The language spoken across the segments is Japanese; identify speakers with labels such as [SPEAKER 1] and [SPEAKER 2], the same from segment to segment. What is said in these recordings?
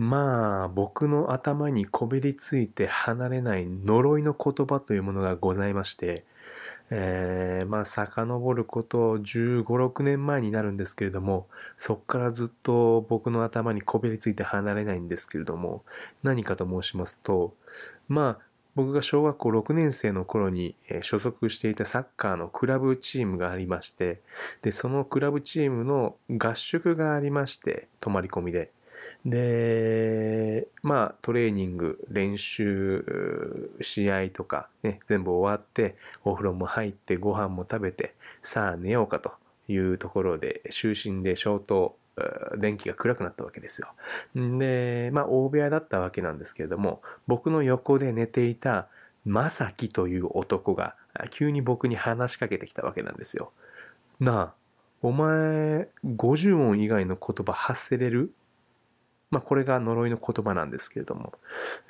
[SPEAKER 1] まあ、僕の頭にこびりついて離れない呪いの言葉というものがございまして、えー、まあ、遡ること15、6年前になるんですけれども、そっからずっと僕の頭にこびりついて離れないんですけれども、何かと申しますと、まあ、僕が小学校6年生の頃に所属していたサッカーのクラブチームがありまして、で、そのクラブチームの合宿がありまして、泊まり込みで。で、まあ、トレーニング、練習、試合とか、ね、全部終わって、お風呂も入って、ご飯も食べて、さあ寝ようかというところで、就寝で消灯、電気が暗くなったわけですよ。で、まあ、大部屋だったわけなんですけれども、僕の横で寝ていた、まさきという男が、急に僕に話しかけてきたわけなんですよ。なあ、お前、50音以外の言葉発せれるまあ、これが呪いの言葉なんですけれども、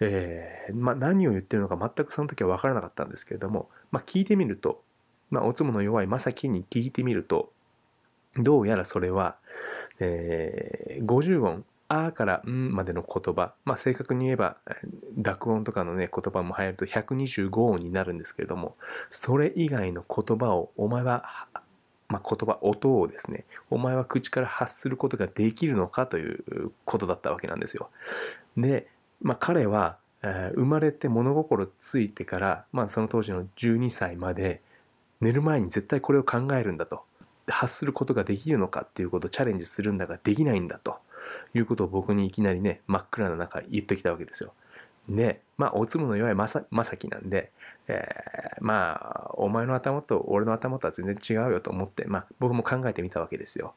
[SPEAKER 1] えー、まあ、何を言ってるのか全くその時は分からなかったんですけれども、まあ、聞いてみると、まあ、おつもの弱い正樹に聞いてみると、どうやらそれは、えー、50音、あからんまでの言葉、まあ、正確に言えば濁音とかのね言葉も入ると125音になるんですけれどもそれ以外の言葉をお前はまあ、言葉、音をですね、お前は口から発することができるのかということだったわけなんですよ。で、まあ、彼は、えー、生まれて物心ついてから、まあ、その当時の12歳まで、寝る前に絶対これを考えるんだと。発することができるのかっていうことをチャレンジするんだができないんだということを僕にいきなりね、真っ暗な中言ってきたわけですよ。で、まあ、おつむの弱いまさきなんで、えー、まあ、お前の頭と俺の頭とは全然違うよと思って、まあ、僕も考えてみたわけですよ。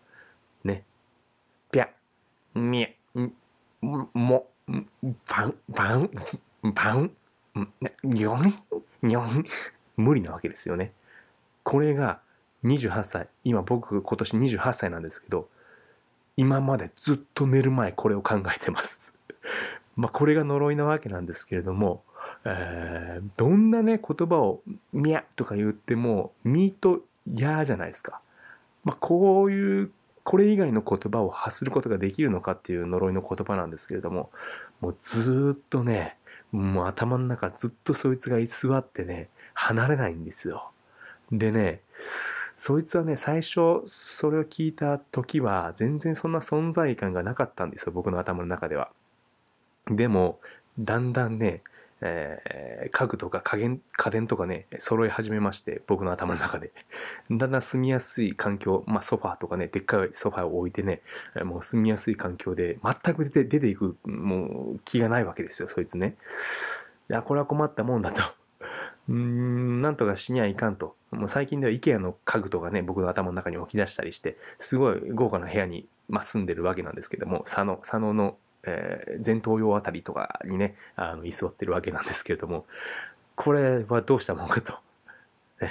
[SPEAKER 1] ね。ぴゃ、みゃ、ん、も、ん、ばん、ばん、ばん、にょん、にょん、無理なわけですよね。これが28歳、今僕今年28歳なんですけど、今までずっと寝る前これを考えてます。まあ、これが呪いなわけなんですけれども、えー、どんなね言葉を「みや」とか言っても「み」と「や」じゃないですか。まあ、こういうこれ以外の言葉を発することができるのかっていう呪いの言葉なんですけれどももうずっとねもう頭の中ずっとそいつが居座ってね離れないんですよ。でねそいつはね最初それを聞いた時は全然そんな存在感がなかったんですよ僕の頭の中では。でも、だんだんね、えー、家具とか家電家電とかね、揃い始めまして、僕の頭の中で。だんだん住みやすい環境、まあソファーとかね、でっかいソファーを置いてね、もう住みやすい環境で、全く出て出ていく、もう気がないわけですよ、そいつね。いや、これは困ったもんだと。うん、なんとかしにはいかんと。もう最近では IKEA の家具とかね、僕の頭の中に置き出したりして、すごい豪華な部屋に、まあ、住んでるわけなんですけども、佐野、佐野のえー、前頭葉あたりとかにね、あの、居座ってるわけなんですけれども、これはどうしたもんかと。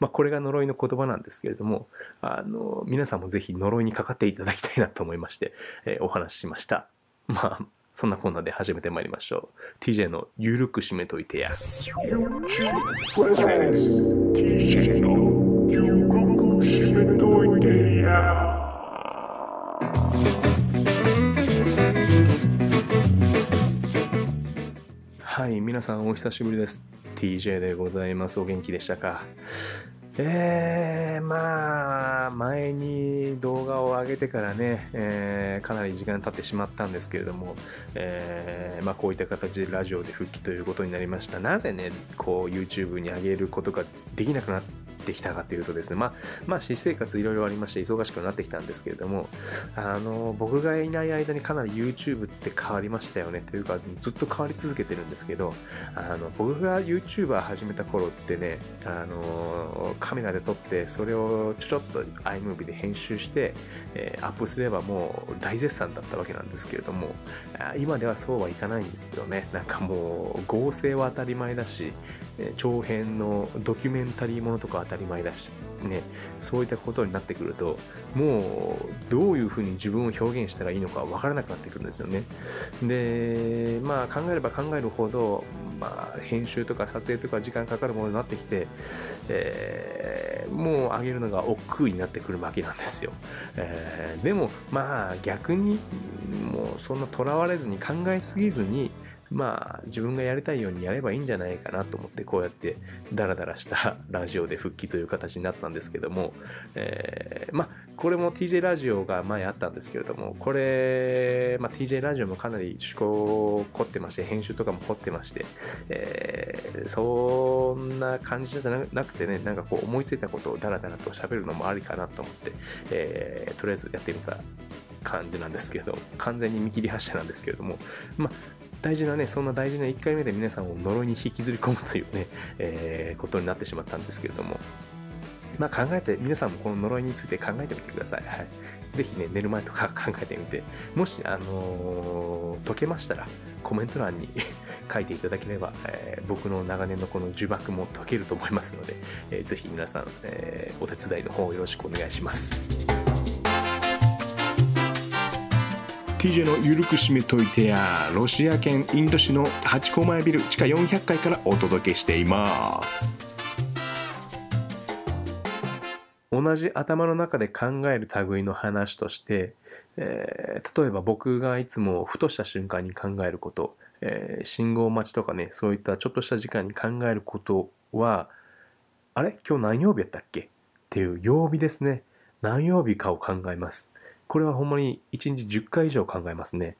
[SPEAKER 1] まあこれが呪いの言葉なんですけれども、あの、皆さんもぜひ呪いにかかっていただきたいなと思いまして、えー、お話ししました。まあ、そんなこんなで始めてまいりましょう。TJ のゆるく締めといてや。TJ のゆるく締めといてや。はい、皆さんお久しぶりです。TJ でございます。お元気でしたかえー、まあ、前に動画を上げてからね、えー、かなり時間経ってしまったんですけれども、えー、まあ、こういった形でラジオで復帰ということになりました。なぜね、こう YouTube に上げることができなくなったってきたかというとですね、まあ、まあ、私生活いろいろありまして忙しくなってきたんですけれども、あの、僕がいない間にかなり YouTube って変わりましたよね。というか、ずっと変わり続けてるんですけど、あの、僕が YouTuber 始めた頃ってね、あの、カメラで撮って、それをちょちょっと iMovie で編集して、えー、アップすればもう大絶賛だったわけなんですけれども、今ではそうはいかないんですよね。なんかもう、合成は当たり前だし、長編のドキュメンタリーものとか当たりたり前だし、ね、そういったことになってくると、もうどういうふうに自分を表現したらいいのか分からなくなってくるんですよね。で、まあ考えれば考えるほど、まあ、編集とか撮影とか時間かかるものになってきて、えー、もう上げるのが億劫になってくるわけなんですよ。えー、でも、まあ逆に、もうそんなとらわれずに考えすぎずに、まあ自分がやりたいようにやればいいんじゃないかなと思ってこうやってダラダラした ラジオで復帰という形になったんですけども、えー、まあこれも TJ ラジオが前あったんですけれどもこれ、まあ、TJ ラジオもかなり趣向凝ってまして編集とかも凝ってまして、えー、そんな感じじゃなくてねなんかこう思いついたことをダラダラと喋るのもありかなと思って、えー、とりあえずやってみた感じなんですけど完全に見切り発車なんですけれどもまあ大事なね、そんな大事な1回目で皆さんを呪いに引きずり込むというね、えー、ことになってしまったんですけれども、まあ考えて、皆さんもこの呪いについて考えてみてください。はい。ぜひね、寝る前とか 考えてみて、もし、あのー、解けましたら、コメント欄に 書いていただければ、えー、僕の長年のこの呪縛も解けると思いますので、えー、ぜひ皆さん、えー、お手伝いの方よろしくお願いします。TJ のゆるく締めといてやロシア圏インド市のハチ前ビル地下400階からお届けしています同じ頭の中で考える類の話として、えー、例えば僕がいつもふとした瞬間に考えること、えー、信号待ちとかねそういったちょっとした時間に考えることはあれ今日何曜日やったっけっていう曜日ですね何曜日かを考えますこれはほんまに1日10回以上考えますね。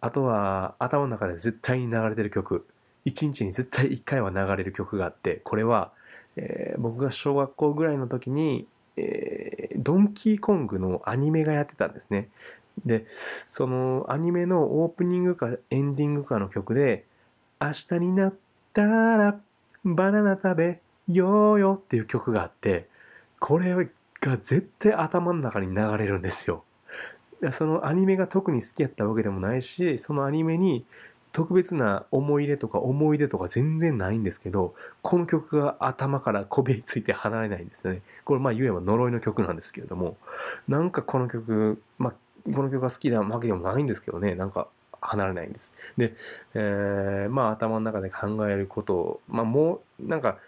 [SPEAKER 1] あとは頭の中で絶対に流れてる曲。1日に絶対1回は流れる曲があって、これは、えー、僕が小学校ぐらいの時に、えー、ドンキーコングのアニメがやってたんですね。で、そのアニメのオープニングかエンディングかの曲で、明日になったらバナナ食べようよっていう曲があって、これが絶対頭の中に流れるんですよ。そのアニメが特に好きやったわけでもないしそのアニメに特別な思い入れとか思い出とか全然ないんですけどこの曲が頭からこびりついて離れないんですよねこれまあ言えば呪いの曲なんですけれどもなんかこの曲まあこの曲が好きなわけでもないんですけどねなんか離れないんですで、えー、まあ頭の中で考えることをまあもうなんか、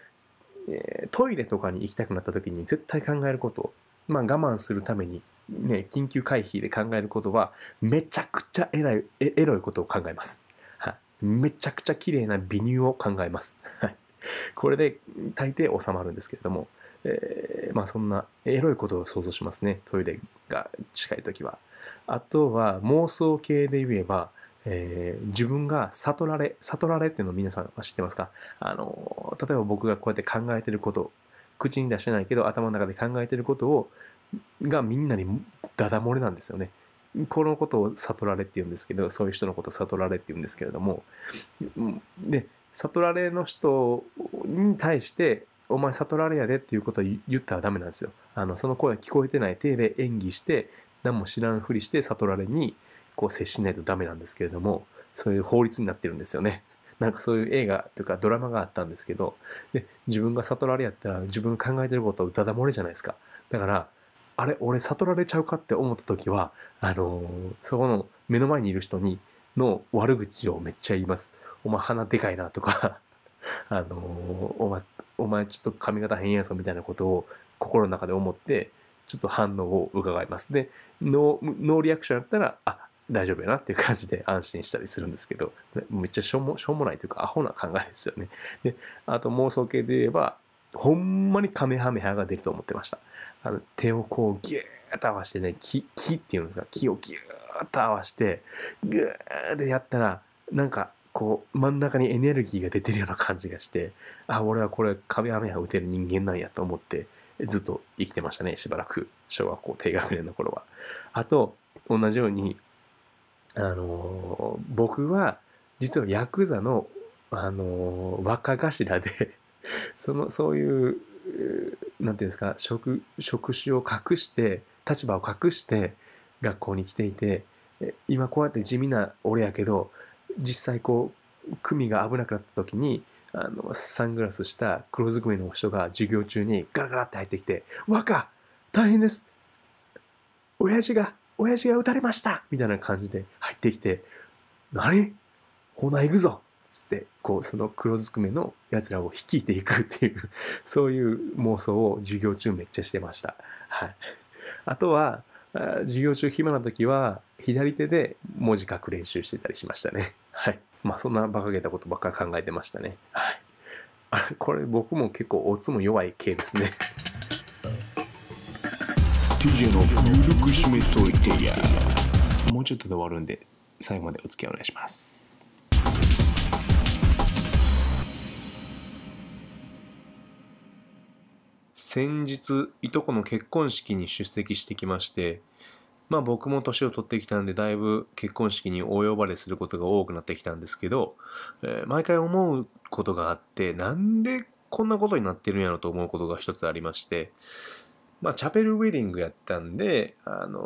[SPEAKER 1] えー、トイレとかに行きたくなった時に絶対考えることまあ我慢するためにね、緊急回避で考えることは、めちゃくちゃエロい、エロいことを考えます。はい。めちゃくちゃ綺麗な美乳を考えます。はい。これで大抵収まるんですけれども、えー、まあそんなエロいことを想像しますね。トイレが近い時は。あとは妄想系で言えば、えー、自分が悟られ、悟られっていうのを皆さんは知ってますかあの、例えば僕がこうやって考えてること口に出してないけど頭の中で考えてることを、がみんなにダダ漏れなんですよね。このことを悟られって言うんですけど、そういう人のことを悟られって言うんですけれども、で、悟られの人に対して、お前悟られやでっていうことを言ったらダメなんですよ。あの、その声が聞こえてない手で演技して、何も知らんふりして悟られにこう接しないとダメなんですけれども、そういう法律になってるんですよね。なんかそういう映画というかドラマがあったんですけど、で、自分が悟られやったら自分考えてることをダダ漏れじゃないですか。だから、あれ俺悟られちゃうかって思った時はあのー、そこの目の前にいる人にの悪口をめっちゃ言います。お前鼻でかいなとか あのー、お前、お前ちょっと髪型変やぞみたいなことを心の中で思って、ちょっと反応を伺います。で、ノーリアクションやったら、あ、大丈夫やなっていう感じで安心したりするんですけど、めっちゃしょうもしょうもないというかアホな考えですよね。で、あと妄想系で言えば、ほんまにカメハメハが出ると思ってました。あの手をこうギューッと合わせてね、木、木っていうんですか、木をギューッと合わせて、ぐーってやったら、なんかこう真ん中にエネルギーが出てるような感じがして、あ、俺はこれカメハメハ打てる人間なんやと思って、ずっと生きてましたね、しばらく。小学校低学年の頃は。あと、同じように、あのー、僕は、実はヤクザの、あのー、若頭で そのそういうんていうんですか職職種を隠して立場を隠して学校に来ていて今こうやって地味な俺やけど実際こう組が危なくなった時にあのサングラスした黒ずくめの人が授業中にガラガラって入ってきて「若大変です親父が親父が撃たれました!」みたいな感じで入ってきて「何ほな行くぞつってこうその黒ずくめのやつらを率いていくっていう そういう妄想を授業中めっちゃしてました。はい、あとは授業中暇な時は左手で文字書く練習してたりしましたね。はい。まあそんな馬鹿げたことばっか考えてましたね。はい。あこれ僕も結構おつも弱い系ですね。TJ のくめといてや。もうちょっとで終わるんで、最後までお付き合いお願いします。先日いとこの結婚式に出席してきましてまあ僕も年を取ってきたんでだいぶ結婚式に大呼ばれすることが多くなってきたんですけど、えー、毎回思うことがあってなんでこんなことになってるんやろと思うことが一つありましてまあチャペルウェディングやったんであの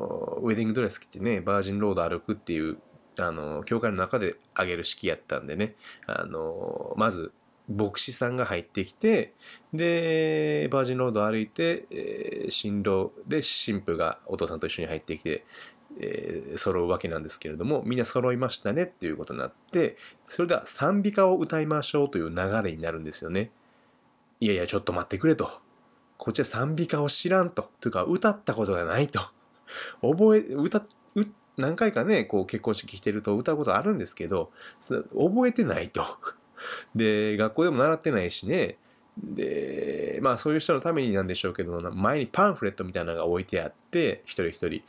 [SPEAKER 1] ウェディングドレス着てねバージンロード歩くっていうあの教会の中であげる式やったんでねあのまず牧師さんが入ってきて、で、バージンロード歩いて、えー、新郎で新婦がお父さんと一緒に入ってきて、えー、揃うわけなんですけれども、みんな揃いましたねっていうことになって、それでは賛美歌を歌いましょうという流れになるんですよね。いやいや、ちょっと待ってくれと。こっちは賛美歌を知らんと。というか、歌ったことがないと。覚え、歌、何回かね、こう結婚式来てると歌うことあるんですけど、覚えてないと。で、学校でも習ってないしね、で、まあそういう人のためになんでしょうけど、前にパンフレットみたいなのが置いてあって、一人一人。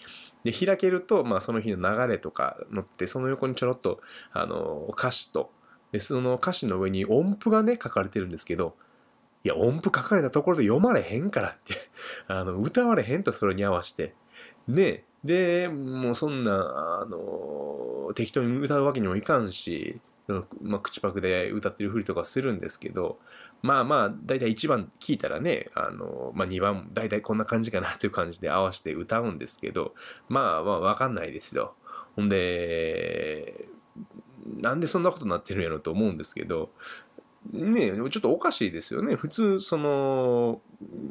[SPEAKER 1] で、開けると、まあその日の流れとか載って、その横にちょろっと、あの、歌詞と、で、その歌詞の上に音符がね、書かれてるんですけど、いや、音符書かれたところで読まれへんからって あの、歌われへんと、それに合わせて。ね、で、もうそんな、あの、適当に歌うわけにもいかんし、まあ、口パクで歌ってるふりとかするんですけど、まあまあ、大体1番聞いたらね、あの、まあ2番、大体こんな感じかなという感じで合わせて歌うんですけど、まあまあわかんないですよ。ほんで、なんでそんなことになってるんやろと思うんですけど、ねちょっとおかしいですよね。普通、その、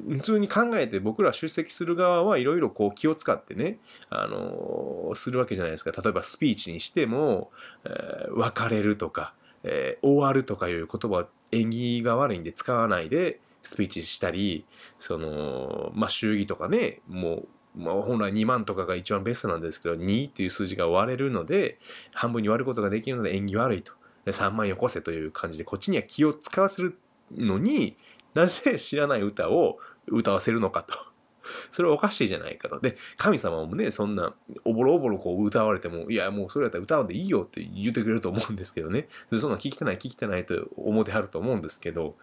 [SPEAKER 1] 普通に考えて僕ら出席する側はいろいろこう気を使ってね、あのするわけじゃないですか。例えばスピーチにしても、えー、別れるとか、えー、終わるとかいう言葉縁起が悪いんで使わないでスピーチしたり、その、まあ、衆儀とかね、もう、まあ、本来2万とかが一番ベストなんですけど、2っていう数字が割れるので、半分に割ることができるので縁起悪いと。3万よこせという感じで、こっちには気を使わせるのに、なぜ知らない歌を歌わせるのかと。それはおかしいじゃないかと。で、神様もね、そんな、おぼろおぼろこう歌われても、いや、もうそれやったら歌うんでいいよって言ってくれると思うんですけどね。そんな聞きてない聞きてないと思ってはると思うんですけど、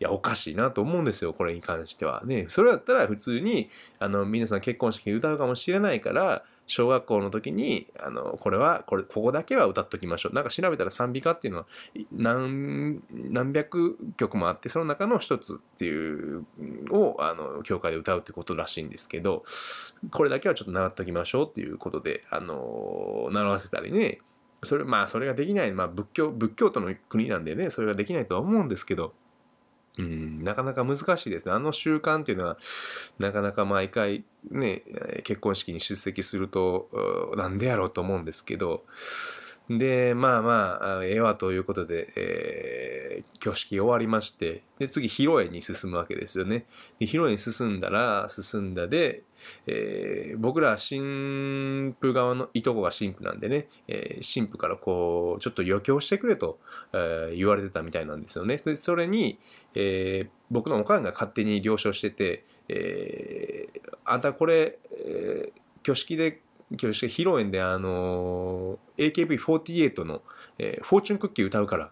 [SPEAKER 1] いや、おかしいなと思うんですよ、これに関しては。ね、それだったら普通に、あの、皆さん結婚式歌うかもしれないから、小学校の時に、あの、これは、これ、ここだけは歌っときましょう。なんか調べたら賛美歌っていうのは何、何百曲もあって、その中の一つっていうを、あの、教会で歌うってことらしいんですけど、これだけはちょっと習っときましょうっていうことで、あの、習わせたりね、それ、まあ、それができない、まあ、仏教、仏教徒の国なんでね、それができないとは思うんですけど、うん、なかなか難しいですね。あの習慣っていうのは、なかなか毎回ね、結婚式に出席すると、なんでやろうと思うんですけど、で、まあまあ、ええわということで、えー挙式終わりまして、で、次、披露宴に進むわけですよね。で、披露宴進んだら、進んだで、えー、僕ら新婦側のいとこが新婦なんでね、えー、新婦からこう、ちょっと余興してくれと、えー、言われてたみたいなんですよね。で、それに、えー、僕のおかんが勝手に了承してて、えー、あんたこれ、えー、挙式で今日披露宴であのー、AKB48 の、えー、フォーチュンクッキー歌うから、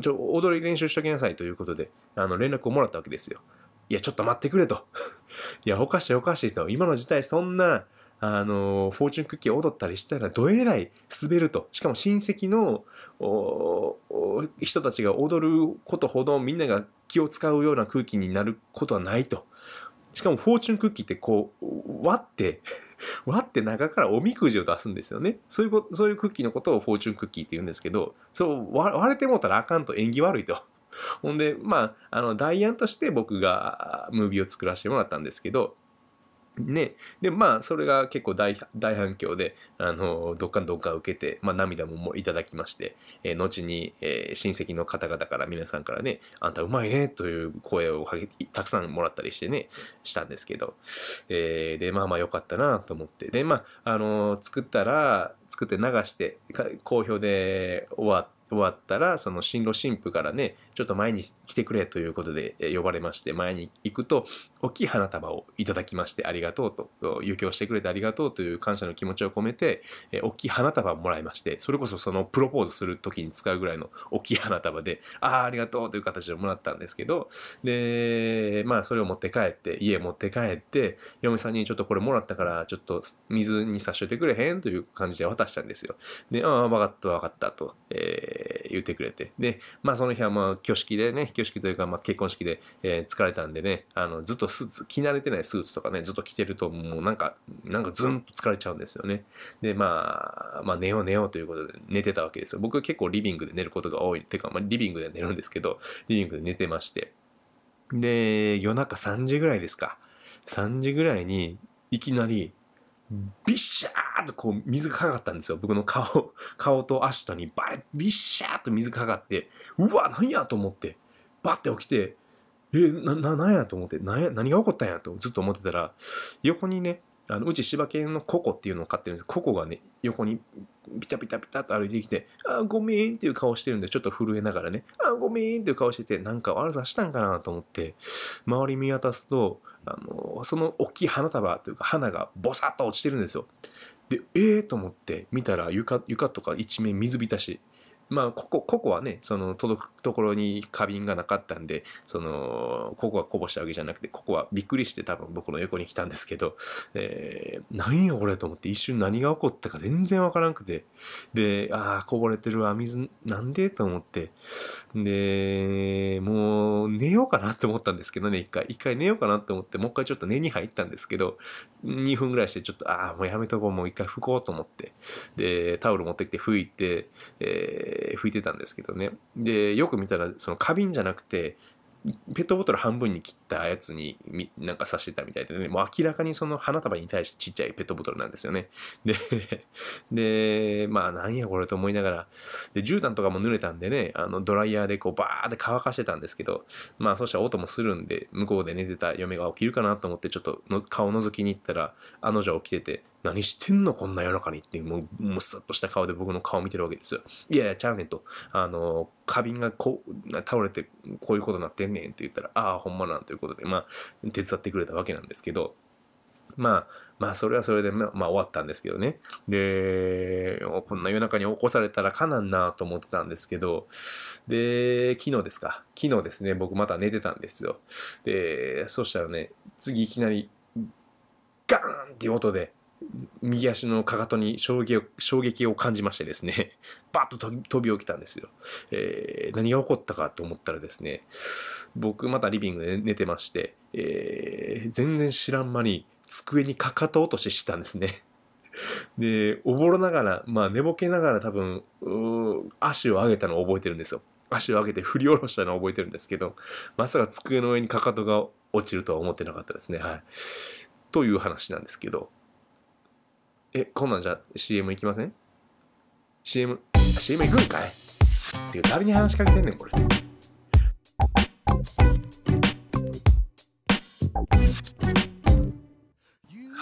[SPEAKER 1] ちょ、踊り練習しときなさいということで、あの、連絡をもらったわけですよ。いや、ちょっと待ってくれと。いや、おかしいおかしいと。今の時代、そんな、あの、フォーチュンクッキー踊ったりしたら、どえらい滑ると。しかも親戚の人たちが踊ることほど、みんなが気を使うような空気になることはないと。しかもフォーチュンクッキーってこう、割って割 って中からおみくじを出すんですよね。そういうそういうクッキーのことをフォーチュンクッキーって言うんですけど、そう割れてもうたらあかんと縁起悪いと。ほんで、まあ、あの、代案として僕がムービーを作らせてもらったんですけど、ね、でまあそれが結構大反響であのどっかんどっかん受けて、まあ、涙ももいただきまして、えー、後に、えー、親戚の方々から皆さんからね「あんたうまいね」という声をたくさんもらったりしてねしたんですけど、えー、でまあまあよかったなと思ってでまあ、あの作ったら作って流して好評で終わっ終わったらその新郎新婦からねちょっと前に来てくれということで呼ばれまして、前に行くと、大きい花束をいただきましてありがとうと、きをしてくれてありがとうという感謝の気持ちを込めて、大きい花束をもらいまして、それこそそのプロポーズする時に使うぐらいの大きい花束で、ああ、ありがとうという形でもらったんですけど、で、まあそれを持って帰って、家持って帰って、嫁さんにちょっとこれもらったから、ちょっと水にさしといてくれへんという感じで渡したんですよ。で、ああ、わかったわかったと、えー、言ってくれて。で、まあその日はまあ挙式でね、挙式というか、まあ、結婚式で、えー、疲れたんでね、あの、ずっとスーツ、着慣れてないスーツとかね、ずっと着てると、もうなんか、なんかずんと疲れちゃうんですよね。で、まあ、まあ、寝よう寝ようということで寝てたわけですよ。僕結構リビングで寝ることが多い。てか、まあ、リビングで寝るんですけど、リビングで寝てまして。で、夜中3時ぐらいですか。3時ぐらいに、いきなり、ビッシャーとこう水がかかったんですよ。僕の顔、顔と足とにバビッシャーと水がかかって、うわ、なんやと思って、バッて起きて、え、な、な、なんやと思って、なや、何が起こったんやとずっと思ってたら、横にね、あのうち柴犬のココっていうのを飼ってるんですココがね、横にピタピタピタと歩いてきて、あ、ごめんっていう顔してるんで、ちょっと震えながらね、あ、ごめんっていう顔してて、なんか悪さしたんかなと思って、周り見渡すと、あの、その大きい花束というか花がボサッと落ちてるんですよ。で、ええー、と思って見たら床、床とか一面水浸し。まあ、ここ、ここはね、その、届くところに花瓶がなかったんで、その、ここはこぼしたわけじゃなくて、ここはびっくりして多分僕の横に来たんですけど、えー、何やこれと思って一瞬何が起こったか全然わからなくて、で、ああ、こぼれてるわ、水、なんでと思って、で、もう、寝ようかなって思ったんですけどね、一回、一回寝ようかなって思って、もう一回ちょっと寝に入ったんですけど、2分ぐらいしてちょっと、ああ、もうやめとこう、もう一回拭こうと思って、で、タオル持ってきて拭いて、えーえー、拭いてたんですけどね。で、よく見たら、その花瓶じゃなくて、ペットボトル半分に切ったやつになんか刺してたみたいでね、もう明らかにその花束に対してちっちゃいペットボトルなんですよね。で、で、まあなんやこれと思いながら、で、絨毯とかも濡れたんでね、あのドライヤーでこうバーって乾かしてたんですけど、まあそしたら音もするんで、向こうで寝てた嫁が起きるかなと思ってちょっとの顔覗きに行ったら、あの女起きてて、何してんのこんな夜中にって、もう、むすっとした顔で僕の顔見てるわけですよ。いやいや、ちゃうねんと。あの、花瓶がこう、倒れて、こういうことになってんねんって言ったら、ああ、ほんまなんということで、まあ、手伝ってくれたわけなんですけど、まあ、まあ、それはそれで、まあ、まあ、終わったんですけどね。で、こんな夜中に起こされたらかなんなと思ってたんですけど、で、昨日ですか。昨日ですね、僕また寝てたんですよ。で、そしたらね、次いきなり、ガーンっていう音で、右足のかかとに衝撃を衝撃を感じましてですね、バッと飛び起きたんですよ、えー、何が起こったかと思ったらですね、僕またリビングで寝てまして、えー、全然知らん間に机にかかと落とししたんですね。で、おぼろながら、まあ寝ぼけながら多分、足を上げたのを覚えてるんですよ。足を上げて振り下ろしたのを覚えてるんですけど、まさか机の上にかかとが落ちるとは思ってなかったですね。はい。という話なんですけど、え、こんなんじゃ CM 行きません ?CM、CM 行くんかいっていう誰に話しかけてんねん、これ。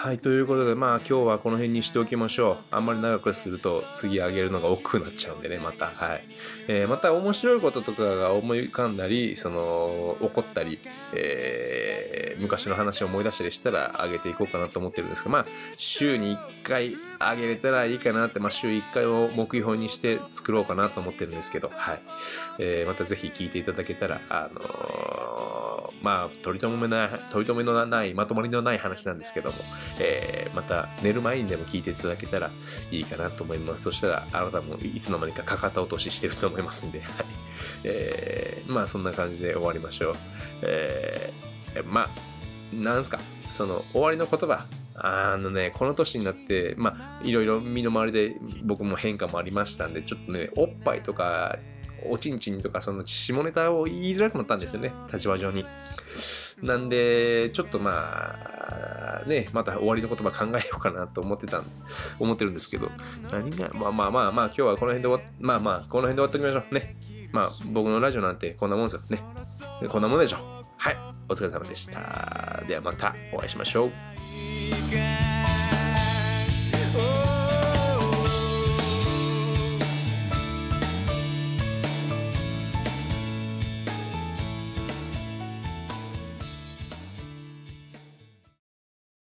[SPEAKER 1] はいということでまあ今日はこの辺にしておきましょうあんまり長くすると次上げるのが億劫になっちゃうんでねまたはい、えー、また面白いこととかが思い浮かんだりその怒ったり、えー、昔の話を思い出したりしたら上げていこうかなと思ってるんですがまあ週に1回上げれたらいいかなって、まあ、週1回を目標にして作ろうかなと思ってるんですけどはい、えー、また是非聞いていただけたらあのーまあ、取り留めな取り留めのない、まとまりのない話なんですけども、えー、また寝る前にでも聞いていただけたらいいかなと思います。そしたら、あなたもいつの間にかかかた落とししてると思いますんで、はい。えー、まあ、そんな感じで終わりましょう。えー、まあ、なんすか、その、終わりの言葉、あのね、この年になって、まあ、いろいろ身の回りで僕も変化もありましたんで、ちょっとね、おっぱいとかおちんちんとか、その下ネタを言いづらくなったんですよね、立場上に。なんで、ちょっとまあ、ね、また終わりの言葉考えようかなと思ってた、思ってるんですけど、何が、まあまあまあまあ、今日はこの辺で終わっ、まあまあ、この辺で終わっておきましょう。ね。まあ、僕のラジオなんてこんなもんですよね。こんなもんでしょ。う。はい、お疲れ様でした。ではまたお会いしましょう。